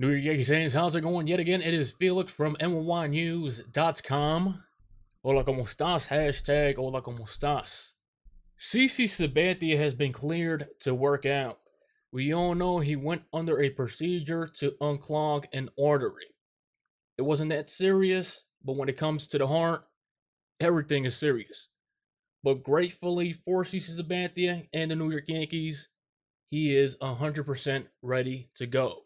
New York Yankee how's it going? Yet again, it is Felix from NYNews.com. Hola, como estás? Hashtag hola, como estás? CC Sabathia has been cleared to work out. We all know he went under a procedure to unclog an artery. It wasn't that serious, but when it comes to the heart, everything is serious. But gratefully for CC Sabathia and the New York Yankees, he is 100% ready to go.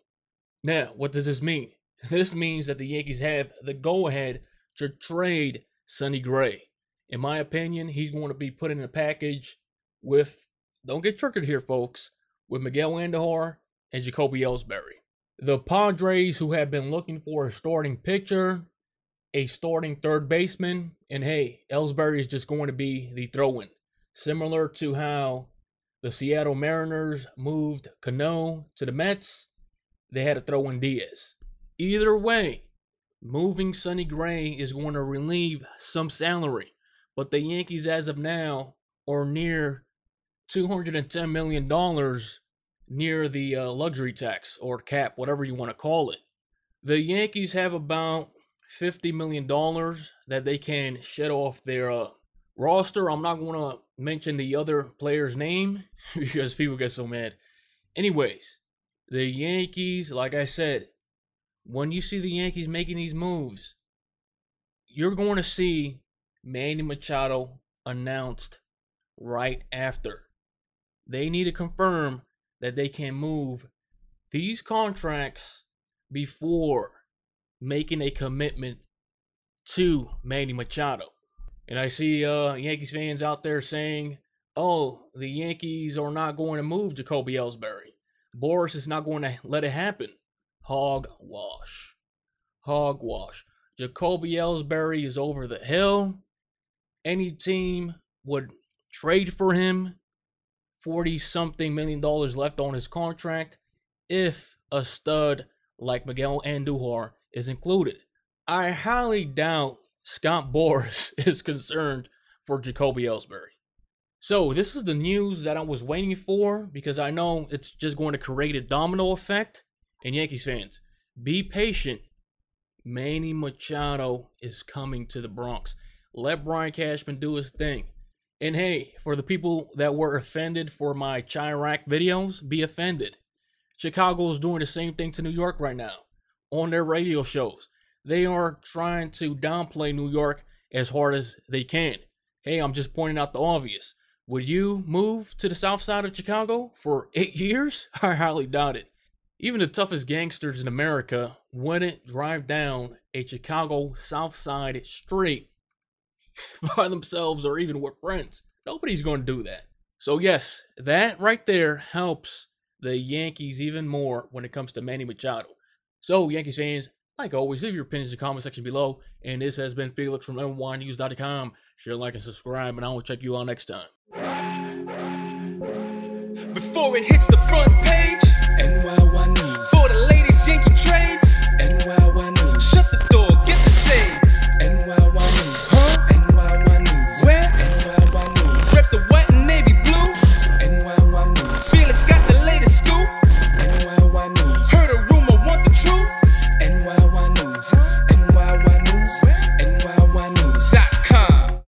Now, what does this mean? This means that the Yankees have the go ahead to trade Sonny Gray. In my opinion, he's going to be put in a package with, don't get tricked here, folks, with Miguel Andahar and Jacoby Ellsbury. The Padres, who have been looking for a starting pitcher, a starting third baseman, and hey, Ellsbury is just going to be the throw in. Similar to how the Seattle Mariners moved Cano to the Mets, they had to throw in Diaz. Either way, moving Sonny Gray is going to relieve some salary. But the Yankees, as of now, are near $210 million near the uh, luxury tax or cap, whatever you want to call it. The Yankees have about $50 million that they can shed off their uh, roster. I'm not going to mention the other player's name because people get so mad. Anyways, the Yankees, like I said, when you see the Yankees making these moves, you're going to see Manny Machado announced right after. They need to confirm that they can move these contracts before making a commitment to Manny Machado. And I see uh, Yankees fans out there saying, oh, the Yankees are not going to move Jacoby Ellsbury. Boris is not going to let it happen. Hogwash. Hogwash. Jacoby Ellsbury is over the hill. Any team would trade for him. 40 something million dollars left on his contract if a stud like Miguel Andujar is included. I highly doubt Scott Boris is concerned for Jacoby Ellsbury. So this is the news that I was waiting for because I know it's just going to create a domino effect. And Yankees fans, be patient. Manny Machado is coming to the Bronx. Let Brian Cashman do his thing. And hey, for the people that were offended for my Chirac videos, be offended. Chicago is doing the same thing to New York right now on their radio shows. They are trying to downplay New York as hard as they can. Hey, I'm just pointing out the obvious. Would you move to the south side of Chicago for eight years? I highly doubt it. Even the toughest gangsters in America wouldn't drive down a Chicago south side street by themselves or even with friends. Nobody's going to do that. So, yes, that right there helps the Yankees even more when it comes to Manny Machado. So, Yankees fans, like always, leave your opinions in the comment section below. And this has been Felix from MYNews.com. Share, like, and subscribe, and I will check you out next time. Before it hits the front page, NYY